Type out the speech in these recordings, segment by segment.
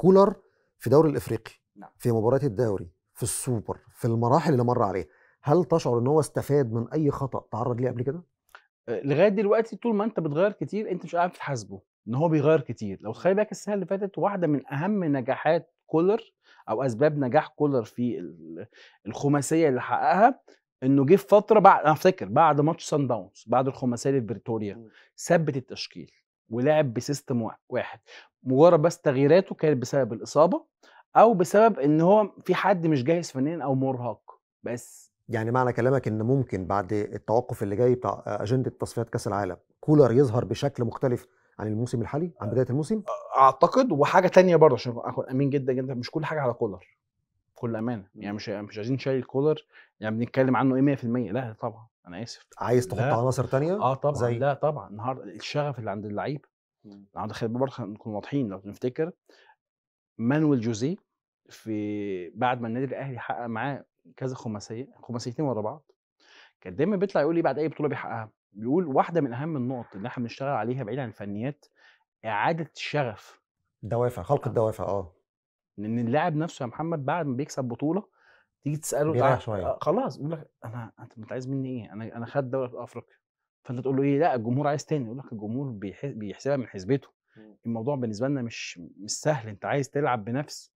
كولر في دوري الافريقي نعم. في مباريات الدوري في السوبر في المراحل اللي مر عليها هل تشعر ان هو استفاد من اي خطا تعرض ليه قبل كده أه، لغايه دلوقتي طول ما انت بتغير كتير انت مش عارف تحاسبه ان هو بيغير كتير لو تخيل بالك السنه اللي فاتت واحده من اهم نجاحات كولر او اسباب نجاح كولر في الخماسيه اللي حققها انه جه في فتره بعد انا افتكر بعد ماتش سان داونز بعد الخماسيه اللي في بريتوريا ثبت التشكيل ولعب بسيستم واحد مجرد بس تغييراته كانت بسبب الاصابه او بسبب ان هو في حد مش جاهز فنيا او مرهق بس يعني معنى كلامك ان ممكن بعد التوقف اللي جاي بتاع اجنده تصفيات كاس العالم كولر يظهر بشكل مختلف عن الموسم الحالي عن بدايه الموسم اعتقد وحاجه تانية برضه عشان اكون امين جدا جدا مش كل حاجه على كولر بكل امانه يعني مش مش عايزين نشيل كولر يعني بنتكلم عنه ايه 100% لا طبعا انا اسف عايز تحط عناصر تانية اه طبعا زي... لا طبعا النهارده الشغف اللي عند اللعيبه إمم. النهارده خلينا برضه نكون واضحين لو نفتكر مانويل جوزيه في بعد ما النادي الاهلي حقق معاه كذا خماسيه خماسيتين ورا بعض كان دايما بيطلع يقول لي إيه بعد اي بطوله بيحققها بيقول واحده من اهم النقط اللي احنا بنشتغل عليها بعيد عن الفنيات اعاده الشغف دوافع خلق آه. الدوافع اه لان اللاعب نفسه يا محمد بعد ما بيكسب بطوله تيجي تساله آه شوية. خلاص يقول لك انا انت عايز مني ايه؟ انا انا خد دوله في افريقيا فانت تقول له ايه لا الجمهور عايز تاني يقول لك الجمهور بيحس... بيحسبها من حسبته الموضوع بالنسبه لنا مش مش سهل انت عايز تلعب بنفس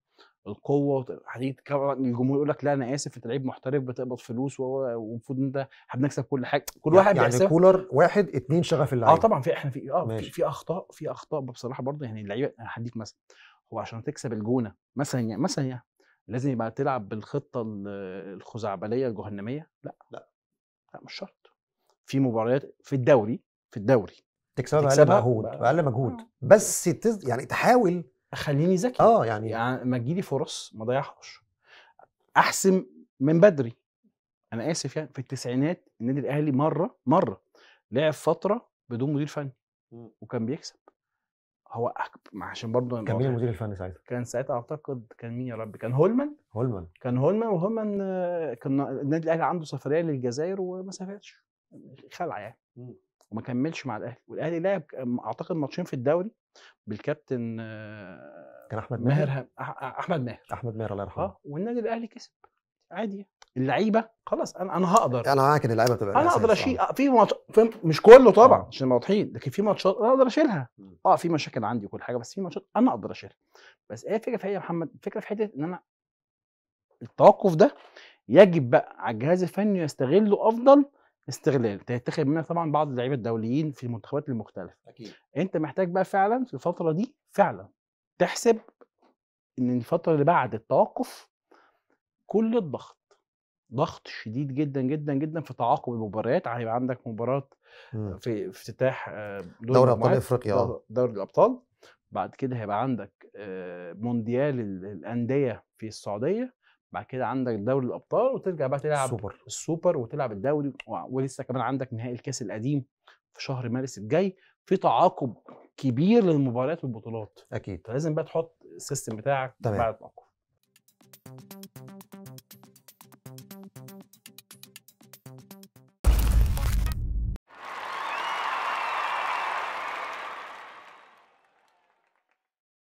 القوه هتيجي الجمهور يقول لك لا انا اسف انت لعيب محترف بتقبض فلوس والمفروض انت هنكسب كل حاجه كل واحد يعني بيحسب. كولر واحد اتنين شغف آه، اللعيبه اه طبعا في احنا في اه ماشي. في اخطاء في اخطاء بصراحه برضه يعني اللعيبه هديك مثلا هو عشان تكسب الجونه مثلا يعني مثلا يعني لازم يبقى تلعب بالخطه الخزعبليه الجهنميه لا لا لا مش شرط في مباريات في الدوري في الدوري تكسبها باقل مجهود باقل مجهود آه. بس تز... يعني تحاول اخليني ذكي اه يعني, يعني ما تجيلي فرص ما اضيعهاش احسم من بدري انا اسف يعني في التسعينات النادي الاهلي مره مره لعب فتره بدون مدير فني إمم. وكان بيكسب هو أكبر عشان برضه كان مين المدير الفني ساعتها؟ كان ساعتها اعتقد كان مين يا رب كان هولمان هولمان كان هولمان وهولمان آه، كان النادي الاهلي عنده سفريه للجزائر وما سافرش خلع يعني وما كملش مع الاهلي والاهلي لعب اعتقد ماتشين في الدوري بالكابتن آه، كان احمد ماهر احمد ماهر احمد ماهر الله يرحمه اه والنادي الاهلي كسب عادي يعني. اللعيبه خلاص انا انا هقدر انا معاك ان اللعيبه تبقى انا اقدر اشيل في ماتش مش كله طبعا آه. عشان نبقى واضحين لكن في ماتشات انا اقدر اشيلها اه في مشاكل عندي وكل حاجه بس في ماتشات انا اقدر اشيلها بس ايه الفكره في ايه يا محمد؟ الفكره في حته ان انا التوقف ده يجب بقى على الجهاز الفني يستغله افضل استغلال تتخذ منها طبعا بعض اللعيبه الدوليين في المنتخبات المختلفه اكيد انت محتاج بقى فعلا في الفتره دي فعلا تحسب ان الفتره اللي بعد التوقف كل الضغط ضغط شديد جدا جدا جدا في تعاقب المباريات هيبقى يعني عندك مباراه إمم. في افتتاح آه، دوري ابطال افريقيا آه. دوري الابطال بعد كده هيبقى عندك آه، مونديال الانديه في السعوديه بعد كده عندك دوري الابطال وترجع بقى تلعب السوبر السوبر وتلعب الدوري ولسه كمان عندك نهائي الكاس القديم في شهر مارس الجاي في تعاقب كبير للمباريات والبطولات اكيد فلازم بقى تحط السيستم بتاعك تمام. بعد